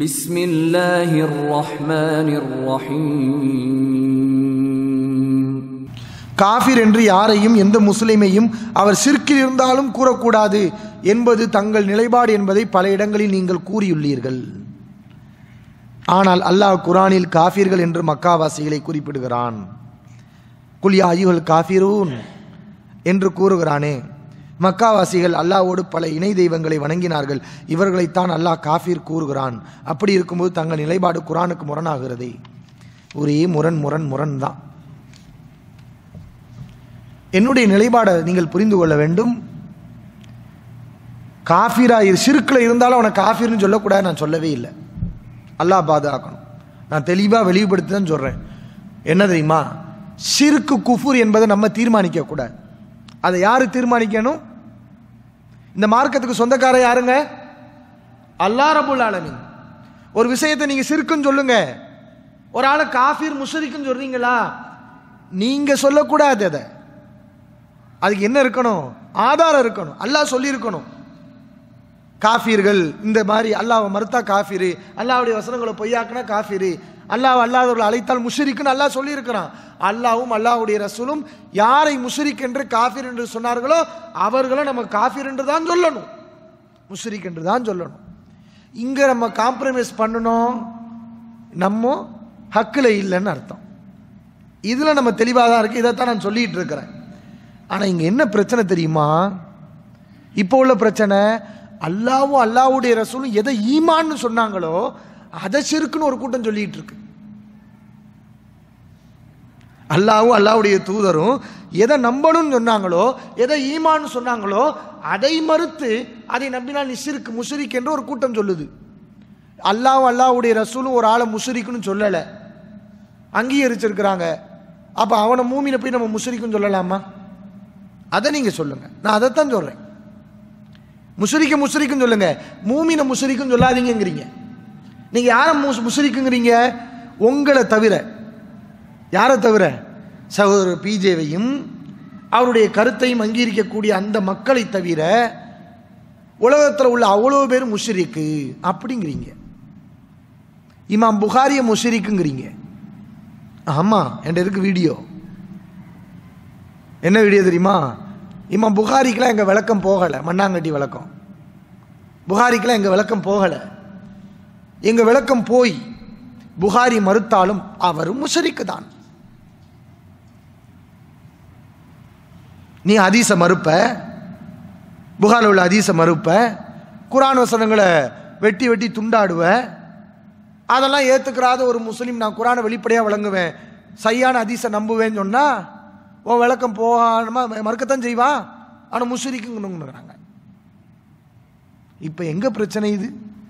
بسم الله الرحمن الرحيم காஃபிர் என்று யாரையும் எந்த முஸ்லிமையும் அவர் சிற்கில் இருந்தாலும் கூறக்கூடாது என்பது தங்கள் நிலைப்பாடு என்பதை பல இடங்களில் நீங்கள் கூறியுள்ளீர்கள் ஆனால் அல்லாஹ் குரானில் காஃபிர்கள் என்று மக்காவாசிகளை குறிப்பிடுகிறான் குல்யா ஐயுகள் காஃபிரூன் என்று கூறுகிறானே மக்காவாசிகள் அல்லாவோடு பல இணை தெய்வங்களை வணங்கினார்கள் இவர்களைத்தான் அல்லாஹ் காஃபீர் கூறுகிறான் அப்படி இருக்கும்போது தங்கள் நிலைப்பாடு குரானுக்கு முரணாகிறதே ஒரே முரண் முரண் முரண் தான் என்னுடைய நிலைப்பாடை நீங்கள் புரிந்து கொள்ள வேண்டும் காஃபீராக சிறுக்கில் இருந்தாலும் அவனை காஃபீர்னு சொல்லக்கூடாது நான் சொல்லவே இல்லை அல்லாஹ் பாதுகாக்கணும் நான் தெளிவாக வெளிப்படுத்தி தான் சொல்கிறேன் என்ன தெரியுமா சிறுக்கு குஃபூர் என்பதை நம்ம தீர்மானிக்கக்கூடாது அதை யார் தீர்மானிக்கணும் இந்த மார்க்கத்துக்கு சொந்தக்கார யாருங்க அல்லா ரபுல் ஆலமின் ஒரு விஷயத்தை நீங்கள் சிறுக்குன்னு சொல்லுங்க ஒரு ஆளை காஃபீர் முசரிக்குன்னு சொல்றீங்களா நீங்கள் சொல்லக்கூடாது அதை அதுக்கு என்ன இருக்கணும் ஆதாரம் இருக்கணும் அல்லாஹ் சொல்லியிருக்கணும் காஃபீர்கள் இந்த மாதிரி அல்லாவை மறுத்தா காஃபிரு அல்லாவுடைய வசனங்களை பொய்யாக்குனா காஃபிரு அல்லாஹ் அல்லாதவர்கள் அழைத்தால் முஷரிக்குன்னு அல்லாஹ் சொல்லியிருக்கிறான் அல்லாவும் அல்லாவுடைய ரசூலும் யாரை முஷரிக் என்று காஃபிர் என்று சொன்னார்களோ அவர்களை நம்ம காஃபிர் என்று தான் சொல்லணும் முஷரிக் என்று தான் சொல்லணும் இங்கே நம்ம காம்ப்ரமைஸ் பண்ணணும் நம்ம ஹக்கில் இல்லைன்னு அர்த்தம் இதில் நம்ம தெளிவாக தான் இருக்குது இதைத்தான் நான் சொல்லிகிட்டு இருக்கிறேன் ஆனால் இங்கே என்ன பிரச்சனை தெரியுமா இப்போ உள்ள பிரச்சனை அல்லாவும் அல்லாவுடைய ரசூலும் எதை ஈமான்னு சொன்னாங்களோ அதை சிறுக்குன்னு ஒரு கூட்டம் சொல்லிட்டு இருக்கு அல்லாவும் அல்லாவுடைய தூதரும் எதை நம்பணும்னு சொன்னாங்களோ எதை ஈமான்னு சொன்னாங்களோ அதை மறுத்து அதை நம்பினால் சிறுக்கு முசிறிக்கு என்று ஒரு கூட்டம் சொல்லுது அல்லாவும் அல்லாவுடைய ரசூலும் ஒரு ஆளை முசிறிக்குன்னு சொல்லலை அங்கீகரிச்சிருக்கிறாங்க அப்போ அவனை மூமியில் போய் நம்ம முசிறிக்குன்னு சொல்லலாமா அதை நீங்கள் சொல்லுங்கள் நான் அதைத்தான் சொல்கிறேன் முஸ்ரிக்க முசுரிக்கும் சொல்லுங்க மூமின முசுரிக்கும் சொல்லாதீங்கிறீங்க நீங்கள் யாரை முஸ் உங்களை தவிர யாரை தவிர சகோதரர் பிஜேவையும் அவருடைய கருத்தையும் அங்கீகரிக்கக்கூடிய அந்த மக்களை தவிர உலகத்தில் உள்ள அவ்வளோ பேர் முஷரிக்கு அப்படிங்கிறீங்க இமாம் புகாரிய முஷரிக்குங்கிறீங்க ஆமாம் என்கிட்ட இருக்கு வீடியோ என்ன வீடியோ தெரியுமா இம்மா புகாரிக்கெலாம் எங்கள் விளக்கம் போகலை மண்ணாங்கட்டி விளக்கம் புகாரிக்கெலாம் எங்கள் விளக்கம் போகலை எங்கள் விளக்கம் போய் புகாரி மறுத்தாலும் அவரும் முசரிக்கு தான் நீ அதீச மறுப்ப புகாரில் உள்ள அதீச மறுப்ப குரான் வசனங்களை வெட்டி வெட்டி துண்டாடுவ அதெல்லாம் ஏற்றுக்கிறாத ஒரு முஸ்லீம் நான் குரானை வெளிப்படையாக வழங்குவேன் சரியான அதீச நம்புவேன்னு சொன்னால் ஓ விளக்கம் போகணுமா மறுக்கத்தான் செய்வா ஆனால் முசுரிக்குங்கிறாங்க இப்போ எங்கே பிரச்சனை இது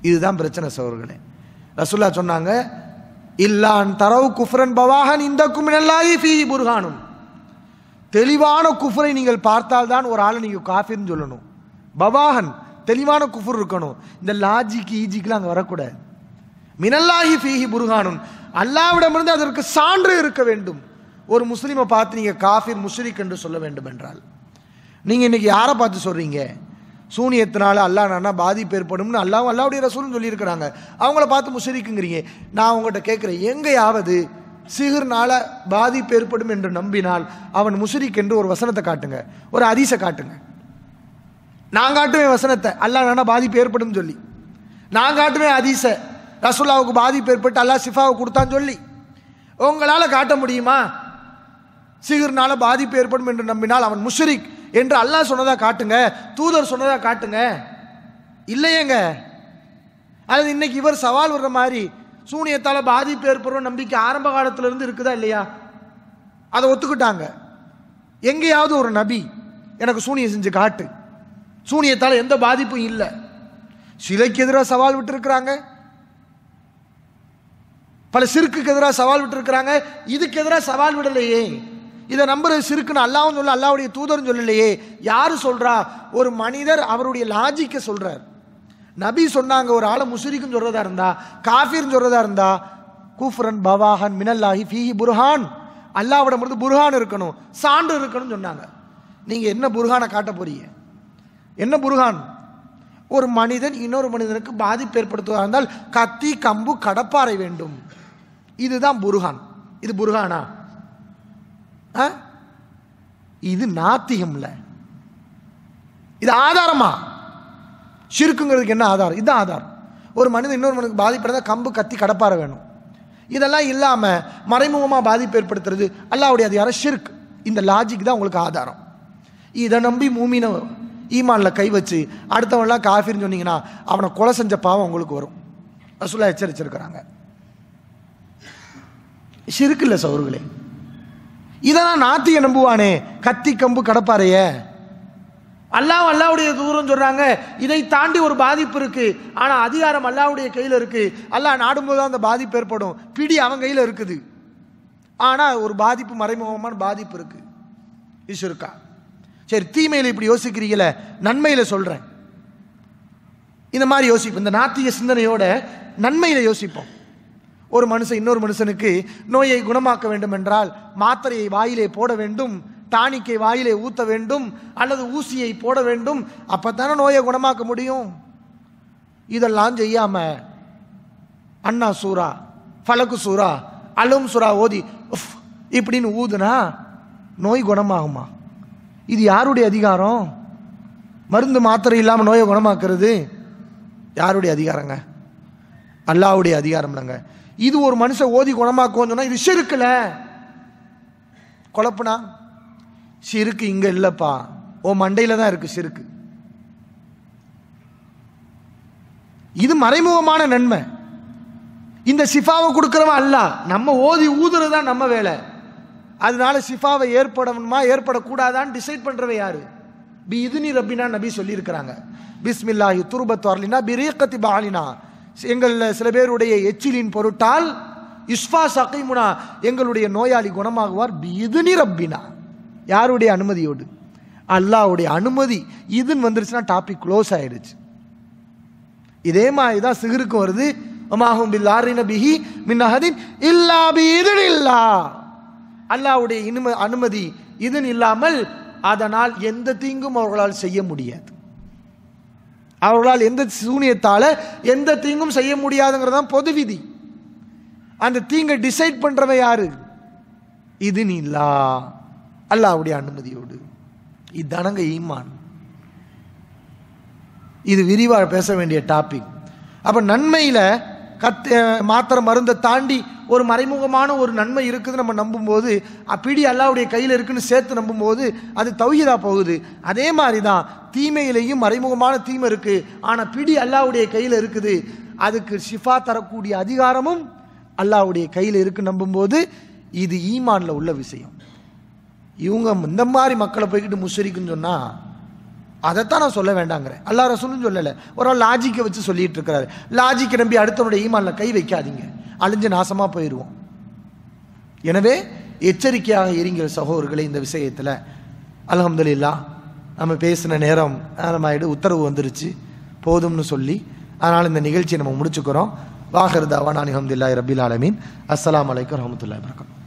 இதுதான் பிரச்சனை சோர்களே ரசுல்லா சொன்னாங்க இல்லான் தரவு குஃப்ரன் பவாகன் இந்த குமினல்லாயி ஃபி புர்ஹானும் தெளிவான குஃபரை நீங்கள் பார்த்தால்தான் ஒரு ஆளை நீங்கள் காஃபின்னு சொல்லணும் பவாகன் தெளிவான குஃபர் இருக்கணும் இந்த லாஜிக்கு ஈஜிக்கெலாம் அங்கே வரக்கூடாது மினல்லாஹி ஃபீஹி புருகானும் அல்லாவிடமிருந்து அதற்கு சான்று இருக்க வேண்டும் ஒரு முஸ்லீமை பார்த்து நீங்கள் காஃபிர் முஷ்ரிக் என்று சொல்ல வேண்டும் என்றால் நீங்கள் இன்றைக்கி யாரை பார்த்து சொல்கிறீங்க சூனியத்தினால அல்லா நானா பாதிப்பு ஏற்படும்னு அல்லாவும் அல்லாவுடைய ரசூலும் சொல்லியிருக்கிறாங்க அவங்கள பார்த்து முஷரிக்குங்கிறீங்க நான் உங்கள்கிட்ட கேட்குறேன் எங்கேயாவது சிகர்னால பாதிப்பு ஏற்படும் என்று நம்பினால் அவன் முஷரிக் என்று ஒரு வசனத்தை காட்டுங்க ஒரு அதிசை காட்டுங்க நான் காட்டுவேன் வசனத்தை அல்லா நானா பாதிப்பு ஏற்படும் சொல்லி நான் காட்டுவேன் அதிசை ரசுல்லாவுக்கு பாதிப்பு ஏற்பட்டு அல்லா சிஃபாவை கொடுத்தான்னு சொல்லி உங்களால் காட்ட முடியுமா சிகிர்னால பாதிப்பு ஏற்படும் என்று நம்பினால் அவன் முஷரிக் என்று அல்லாஹ் சொன்னதாக காட்டுங்க தூதர் சொன்னதாக காட்டுங்க இல்லையேங்க அல்லது இன்னைக்கு இவர் சவால் விடுற மாதிரி சூனியத்தால் பாதிப்பு ஏற்படுற நம்பிக்கை ஆரம்ப காலத்திலிருந்து இருக்குதா இல்லையா அதை ஒத்துக்கிட்டாங்க எங்கேயாவது ஒரு நபி எனக்கு சூனியம் செஞ்சு காட்டு சூனியத்தால் எந்த பாதிப்பும் இல்லை சிலைக்கு எதிராக சவால் விட்டுருக்குறாங்க பல சிறுக்குக்கு எதிராக சவால் விட்டுருக்குறாங்க இதுக்கு எதிராக சவால் விடலையே இதை நம்புறது சிறுக்குன்னு அல்லாவும் சொல்ல அல்லாவுடைய தூதர்னு சொல்லலையே யார் சொல்கிறா ஒரு மனிதர் அவருடைய லாஜிக்கை சொல்கிறார் நபி சொன்னாங்க ஒரு ஆளை முஸ்ரிக்குன்னு சொல்கிறதா இருந்தா காஃபிர்னு சொல்கிறதா இருந்தா கூஃபரன் பவாஹன் மினல்லாஹி ஃபீஹி புர்ஹான் அல்லாவோட முடிந்து புர்ஹான் இருக்கணும் சான்று இருக்கணும்னு சொன்னாங்க நீங்கள் என்ன புர்ஹானை காட்ட போறீங்க என்ன புர்ஹான் ஒரு மனிதன் இன்னொரு மனிதனுக்கு பாதிப்பு ஏற்படுத்துவதாக இருந்தால் கத்தி கம்பு கடப்பாறை வேண்டும் இதுதான் புர்ஹான் இது புர்ஹானா இது நாத்திகம்ல இது ஆதாரமா சிறுக்குங்கிறதுக்கு என்ன ஆதாரம் இதுதான் ஆதாரம் ஒரு மனிதன் இன்னொரு மனிதனுக்கு பாதிப்படைந்தால் கம்பு கத்தி கடப்பார வேணும் இதெல்லாம் இல்லாமல் மறைமுகமாக பாதிப்பு ஏற்படுத்துறது அல்லாவுடைய அதிகாரம் சிறுக் இந்த லாஜிக் தான் உங்களுக்கு ஆதாரம் இதை நம்பி மூமின ஈமானில் கை வச்சு அடுத்தவன்லாம் காஃபின்னு சொன்னீங்கன்னா அவனை கொலை செஞ்ச பாவம் உங்களுக்கு வரும் ரசுல்லா எச்சரிச்சிருக்கிறாங்க சிறுக்கு இல்லை சவர்களே இதெல்லாம் நாத்திய நம்புவானே கத்தி கம்பு கடப்பாறைய அல்லாஹ் அல்லாவுடைய தூரம் சொல்றாங்க இதை தாண்டி ஒரு பாதிப்பு இருக்கு ஆனா அதிகாரம் அல்லாவுடைய கையில் இருக்கு அல்லாஹ் நாடும்போது தான் அந்த பாதிப்பு ஏற்படும் பிடி அவன் கையில் இருக்குது ஆனா ஒரு பாதிப்பு மறைமுகமான பாதிப்பு இருக்கு இசுருக்கா சரி தீமையில் இப்படி யோசிக்கிறீங்கள நன்மையில் சொல்றேன் இந்த மாதிரி யோசிப்போம் இந்த நாத்திய சிந்தனையோட நன்மையில் யோசிப்போம் ஒரு மனுஷன் இன்னொரு மனுஷனுக்கு நோயை குணமாக்க வேண்டும் என்றால் மாத்திரையை வாயிலே போட வேண்டும் டானிக்கை வாயிலே ஊற்ற வேண்டும் அல்லது ஊசியை போட வேண்டும் அப்போ தானே நோயை குணமாக்க முடியும் இதெல்லாம் செய்யாம அண்ணா சூரா பலகு சூரா அலும் சூரா ஓதி இப்படின்னு ஊதுனா நோய் குணமாகுமா இது யாருடைய அதிகாரம் மருந்து மாத்திரை இல்லாமல் நோயை குணமாக்குறது யாருடைய அதிகாரங்க அல்லாவுடைய அதிகாரம்லங்க இது ஒரு மனுஷன் ஓதி குணமாக்குவோன்னு சொன்னால் இது சிறுக்குல குழப்புனா சிறுக்கு இங்கே இல்லைப்பா ஓ மண்டையில் தான் இருக்குது சிறுக்கு இது மறைமுகமான நன்மை இந்த சிஃபாவை கொடுக்குறவன் அல்ல நம்ம ஓதி ஊதுறது தான் நம்ம வேலை அதனால சிஃபாவை ஏற்படணுமா ஏற்படக்கூடாதான்னு டிசைட் பண்ணுறவை யாரு பி இதுனி ரப்பினா நபி சொல்லியிருக்கிறாங்க பிஸ்மில்லாஹி துருபத் வரலினா பி ரீக்கத்தி பாலினா எங்கள் சில பேருடைய எச்சிலின் பொருட்டால் இஸ்ஃபா சகைமுனா எங்களுடைய நோயாளி குணமாகுவார் இதுனி ரப்பினா யாருடைய அனுமதியோடு அல்லாவுடைய அனுமதி இதுன்னு வந்துருச்சுன்னா டாபிக் க்ளோஸ் ஆயிடுச்சு இதே மாதிரி தான் சிகருக்கு வருது மாகும் பில் ஆரின பிஹி மின்னஹதின் இல்லா பீதன் இல்லா அல்லாவுடைய இனிம அனுமதி இதன் இல்லாமல் அதனால் எந்த தீங்கும் அவர்களால் செய்ய முடியாது அவர்களால் எந்த சூனியத்தால் எந்த தீங்கும் செய்ய முடியாதுங்கிறது தான் பொது விதி அந்த தீங்கை டிசைட் பண்ணுறவை யாரு இது நீ இல்லா அல்லாவுடைய அனுமதியோடு இதுதானங்க ஈமான் இது விரிவாக பேச வேண்டிய டாபிக் அப்போ நன்மையில் கத்த மாத்திரை மருந்தை தாண்டி ஒரு மறைமுகமான ஒரு நன்மை இருக்குதுன்னு நம்ம நம்பும்போது அப்பிடி அல்லாவுடைய கையில் இருக்குன்னு சேர்த்து நம்பும்போது அது தௌஹிதா போகுது அதே மாதிரி தான் தீமையிலையும் மறைமுகமான தீமை இருக்குது ஆனால் பிடி அல்லாவுடைய கையில் இருக்குது அதுக்கு ஷிஃபா தரக்கூடிய அதிகாரமும் அல்லாவுடைய கையில் இருக்குன்னு நம்பும்போது இது ஈமானில் உள்ள விஷயம் இவங்க இந்த மாதிரி மக்களை போய்கிட்டு முசரிக்குன்னு சொன்னால் அதைத்தான் நான் சொல்ல வேண்டாங்கிறேன் அல்லா ரசூலும் சொல்லலை ஒரு ஆள் லாஜிக்கை வச்சு சொல்லிட்டு இருக்கிறாரு லாஜிக்கை நம்பி அடுத்தவனுடைய ஈமான்ல கை வைக்காதீங்க அழிஞ்சு நாசமாக போயிடுவோம் எனவே எச்சரிக்கையாக இருங்கள் சகோதரர்களே இந்த விஷயத்தில் இல்லா நம்ம பேசின நேரம் நம்ம ஆயிடு உத்தரவு வந்துருச்சு போதும்னு சொல்லி அதனால் இந்த நிகழ்ச்சியை நம்ம முடிச்சுக்கிறோம் வாகர்தாவா நான் அஹமதுல்லா ரபில் ஆலமீன் அஸ்லாம் வலைக்கம் வரமத்துல வரகம்